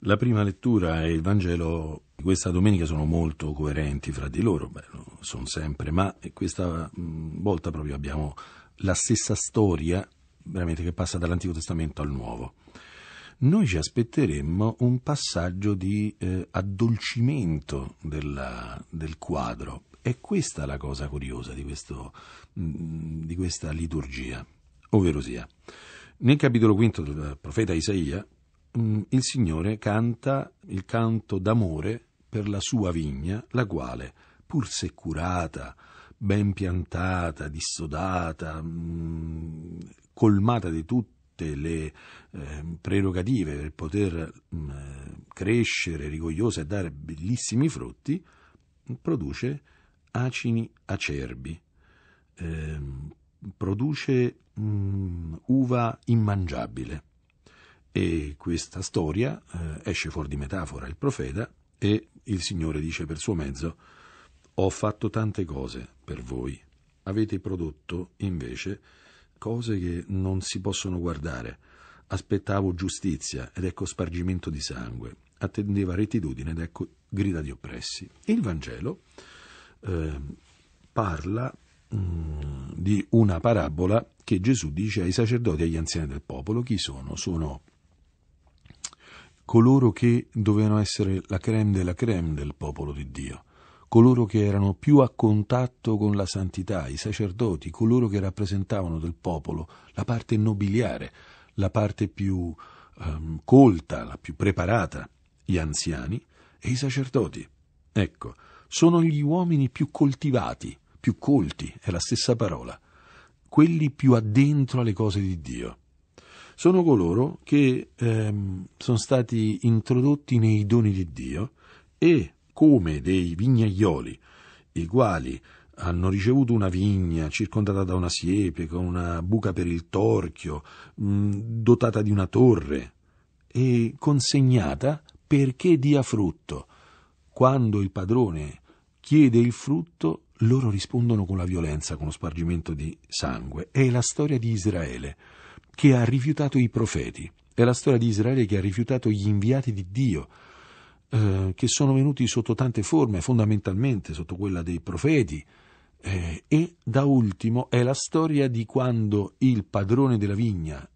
La prima lettura e il Vangelo di questa domenica sono molto coerenti fra di loro, beh, sono sempre, ma questa volta proprio abbiamo la stessa storia veramente che passa dall'Antico Testamento al Nuovo. Noi ci aspetteremmo un passaggio di eh, addolcimento della, del quadro. È questa la cosa curiosa di, questo, di questa liturgia, ovvero sia. Nel capitolo quinto del profeta Isaia, Mm, il Signore canta il canto d'amore per la sua vigna, la quale, pur se curata, ben piantata, dissodata, mm, colmata di tutte le ehm, prerogative per poter mm, crescere rigogliosa e dare bellissimi frutti, produce acini acerbi, ehm, produce uva immangiabile. E questa storia eh, esce fuori di metafora il profeta e il Signore dice per suo mezzo, ho fatto tante cose per voi, avete prodotto invece cose che non si possono guardare. Aspettavo giustizia ed ecco spargimento di sangue, attendeva rettitudine ed ecco grida di oppressi. Il Vangelo eh, parla mh, mm, di una parabola che Gesù dice ai sacerdoti e agli anziani del popolo. Chi sono? Sono coloro che dovevano essere la creme della creme del popolo di Dio, coloro che erano più a contatto con la santità, i sacerdoti, coloro che rappresentavano del popolo la parte nobiliare, la parte più ehm, colta, la più preparata, gli anziani e i sacerdoti. Ecco, sono gli uomini più coltivati, più colti, è la stessa parola, quelli più addentro alle cose di Dio sono coloro che ehm, sono stati introdotti nei doni di Dio e come dei vignaioli, i quali hanno ricevuto una vigna circondata da una siepe, con una buca per il torchio, mh, dotata di una torre e consegnata perché dia frutto. Quando il padrone chiede il frutto, loro rispondono con la violenza, con lo spargimento di sangue. È la storia di Israele che ha rifiutato i profeti. È la storia di Israele che ha rifiutato gli inviati di Dio, eh, che sono venuti sotto tante forme, fondamentalmente sotto quella dei profeti. Eh, e da ultimo è la storia di quando il padrone della vigna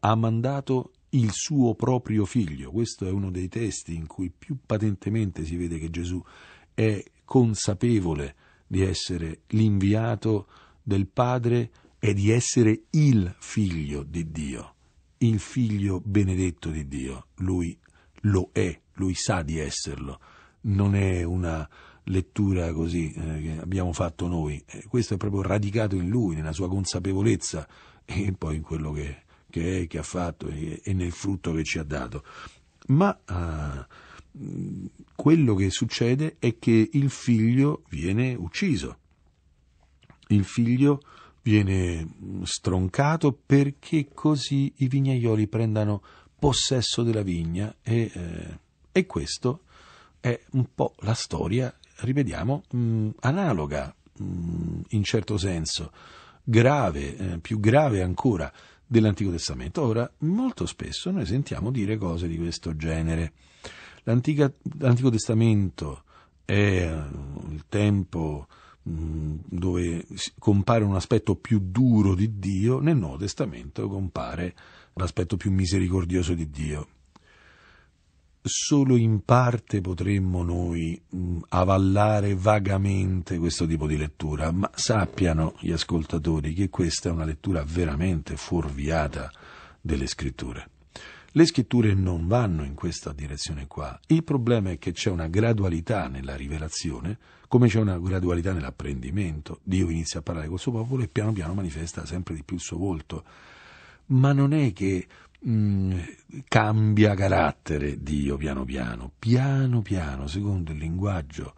ha mandato il suo proprio figlio. Questo è uno dei testi in cui più patentemente si vede che Gesù è consapevole di essere l'inviato del Padre è di essere il figlio di Dio, il figlio benedetto di Dio. Lui lo è, lui sa di esserlo. Non è una lettura così eh, che abbiamo fatto noi. Eh, questo è proprio radicato in lui, nella sua consapevolezza e poi in quello che, che è, che ha fatto e, e, nel frutto che ci ha dato. Ma eh, quello che succede è che il figlio viene ucciso. Il figlio viene mm, stroncato perché così i vignaioli prendano possesso della vigna e, eh, e questo è un po' la storia, rivediamo, mh, mm, analoga mh, mm, in certo senso, grave, eh, più grave ancora dell'Antico Testamento. Ora, molto spesso noi sentiamo dire cose di questo genere. L'Antico Testamento è eh, il tempo Mm, dove compare un aspetto più duro di Dio, nel Nuovo Testamento compare l'aspetto più misericordioso di Dio. Solo in parte potremmo noi mm, avallare vagamente questo tipo di lettura, ma sappiano gli ascoltatori che questa è una lettura veramente fuorviata delle scritture. Le scritture non vanno in questa direzione qua. Il problema è che c'è una gradualità nella rivelazione, come c'è una gradualità nell'apprendimento. Dio inizia a parlare col suo popolo e piano piano manifesta sempre di più il suo volto. Ma non è che mh, mm, cambia carattere Dio piano piano, piano piano, secondo il linguaggio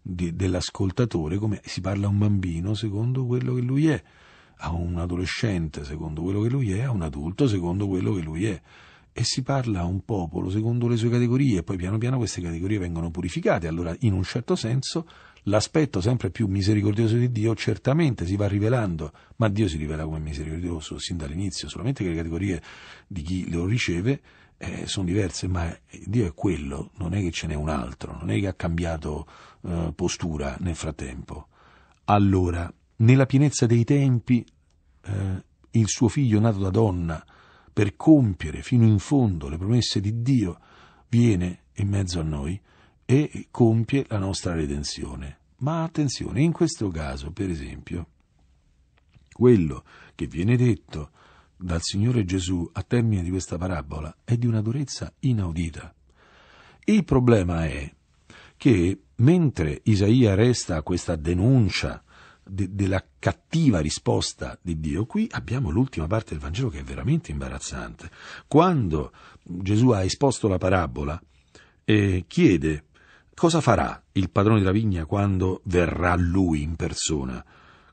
di, dell'ascoltatore, come si parla a un bambino secondo quello che lui è, a un adolescente secondo quello che lui è, a un adulto secondo quello che lui è e si parla a un popolo secondo le sue categorie e poi piano piano queste categorie vengono purificate. Allora, in un certo senso, l'aspetto sempre più misericordioso di Dio certamente si va rivelando, ma Dio si rivela come misericordioso sin dall'inizio, solamente che le categorie di chi lo riceve eh, sono diverse, ma Dio è quello, non è che ce n'è un altro, non è che ha cambiato eh, postura nel frattempo. Allora, nella pienezza dei tempi, eh, il suo figlio nato da donna, per compiere fino in fondo le promesse di Dio, viene in mezzo a noi e compie la nostra redenzione. Ma attenzione, in questo caso, per esempio, quello che viene detto dal Signore Gesù a termine di questa parabola è di una durezza inaudita. Il problema è che mentre Isaia resta questa denuncia de- della cattiva risposta di Dio, qui abbiamo l'ultima parte del Vangelo che è veramente imbarazzante. Quando Gesù ha esposto la parabola, eh, chiede cosa farà il padrone della vigna quando verrà lui in persona?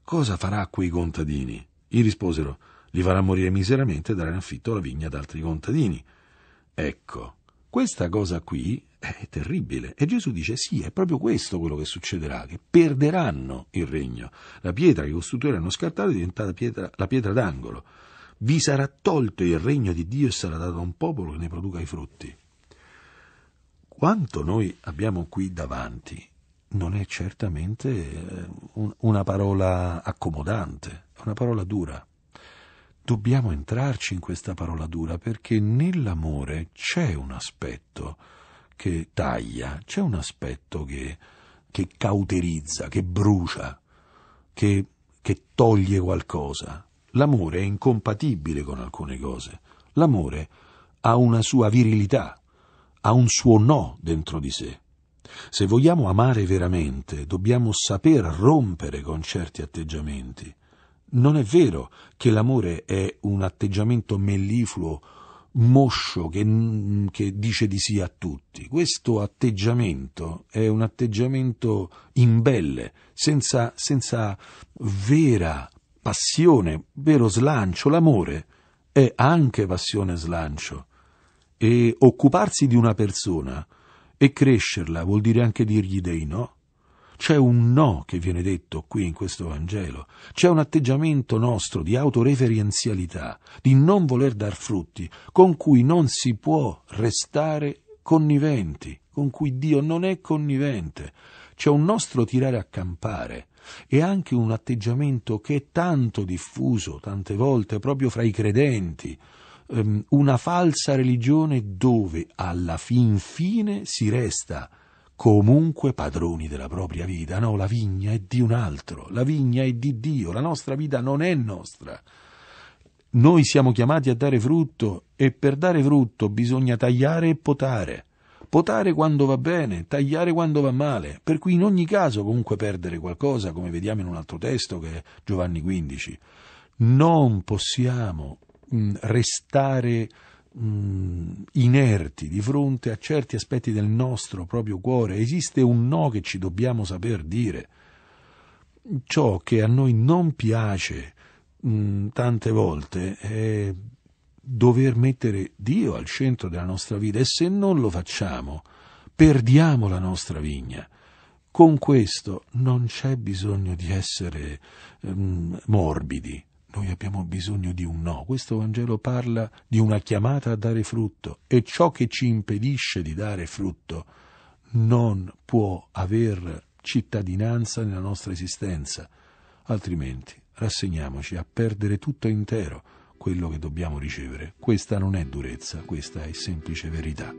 Cosa farà a quei contadini? Gli risposero, li farà morire miseramente e darà in affitto la vigna ad altri contadini. Ecco, questa cosa qui è terribile. E Gesù dice sì, è proprio questo quello che succederà, che perderanno il regno. La pietra che i costruttori hanno scartato è diventata pietra, la pietra d'angolo. Vi sarà tolto il regno di Dio e sarà dato a un popolo che ne produca i frutti. Quanto noi abbiamo qui davanti non è certamente eh, una parola accomodante, è una parola dura. Dobbiamo entrarci in questa parola dura perché nell'amore c'è un aspetto che taglia, c'è un aspetto che, che cauterizza, che brucia, che, che toglie qualcosa. L'amore è incompatibile con alcune cose. L'amore ha una sua virilità, ha un suo no dentro di sé. Se vogliamo amare veramente, dobbiamo saper rompere con certi atteggiamenti. Non è vero che l'amore è un atteggiamento mellifluo, moscio, che, che dice di sì a tutti. Questo atteggiamento è un atteggiamento imbelle, senza, senza vera passione, vero slancio. L'amore è anche passione e slancio. E occuparsi di una persona e crescerla vuol dire anche dirgli dei no c'è un no che viene detto qui in questo Vangelo, c'è un atteggiamento nostro di autoreferenzialità, di non voler dar frutti, con cui non si può restare conniventi, con cui Dio non è connivente. C'è un nostro tirare a campare e anche un atteggiamento che è tanto diffuso tante volte proprio fra i credenti, ehm, una falsa religione dove alla fin fine si resta comunque padroni della propria vita. No, la vigna è di un altro, la vigna è di Dio, la nostra vita non è nostra. Noi siamo chiamati a dare frutto e per dare frutto bisogna tagliare e potare. Potare quando va bene, tagliare quando va male, per cui in ogni caso comunque perdere qualcosa, come vediamo in un altro testo che è Giovanni 15. Non possiamo mm, restare mh, mm, inerti di fronte a certi aspetti del nostro proprio cuore, esiste un no che ci dobbiamo saper dire. Ciò che a noi non piace mh, mm, tante volte è dover mettere Dio al centro della nostra vita e se non lo facciamo perdiamo la nostra vigna. Con questo non c'è bisogno di essere um, morbidi, noi abbiamo bisogno di un no. Questo Vangelo parla di una chiamata a dare frutto e ciò che ci impedisce di dare frutto non può aver cittadinanza nella nostra esistenza, altrimenti rassegniamoci a perdere tutto intero quello che dobbiamo ricevere. Questa non è durezza, questa è semplice verità.